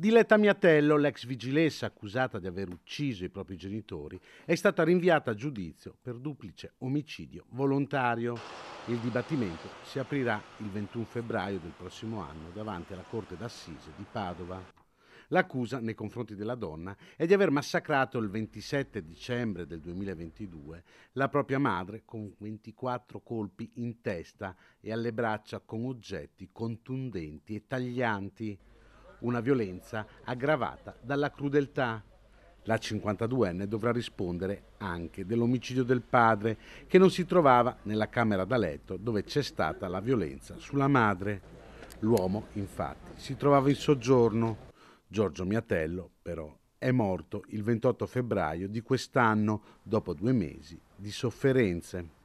Diletta Miatello, l'ex vigilessa accusata di aver ucciso i propri genitori, è stata rinviata a giudizio per duplice omicidio volontario. Il dibattimento si aprirà il 21 febbraio del prossimo anno davanti alla Corte d'Assise di Padova. L'accusa nei confronti della donna è di aver massacrato il 27 dicembre del 2022 la propria madre con 24 colpi in testa e alle braccia con oggetti contundenti e taglianti una violenza aggravata dalla crudeltà. La 52enne dovrà rispondere anche dell'omicidio del padre, che non si trovava nella camera da letto dove c'è stata la violenza sulla madre. L'uomo, infatti, si trovava in soggiorno. Giorgio Miatello, però, è morto il 28 febbraio di quest'anno, dopo due mesi di sofferenze.